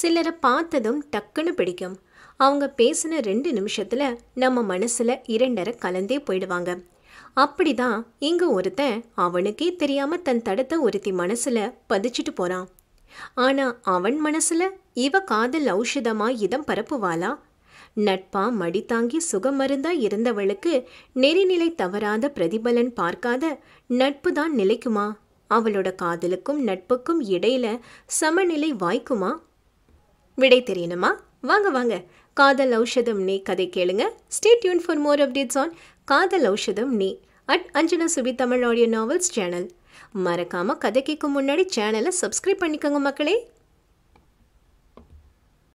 சிலரை பார்த்ததும் டக்குன்னு பிடிக்கும் அவங்க பேசின ரெண்டு நிமிஷத்தில் நம்ம மனசில் இரண்டரை கலந்தே போயிடுவாங்க அப்படிதான் இங்கே ஒருத்தன் அவனுக்கே தெரியாமல் தன் தடத்தை ஒருத்தி மனசில் பதிச்சிட்டு போகிறான் ஆனால் அவன் மனசில் இவ காதல் ஔஷதமாக இதம் பரப்புவாளா நட்பா மடித்தாங்கி சுகமருந்தா இருந்தவளுக்கு நெறிநிலை தவறாத பிரதிபலன் பார்க்காத நட்பு தான் நிலைக்குமா அவளோட காதலுக்கும் நட்புக்கும் இடையில சமநிலை வாய்க்குமா விடை தெரியணுமா வாங்க வாங்க காதல் ஔஷதம் நீ கதை கேளுங்க ஸ்டேட் யூன் ஃபார் மோர் அப்டேட்ஸ் ஆன் காதல் ஔஷதம் நீ at Anjana Subi Tamil audio novels channel மறக்காமல் கதை கேட்கும் முன்னாடி சேனலை சப்ஸ்கிரைப் பண்ணிக்கோங்க மக்களே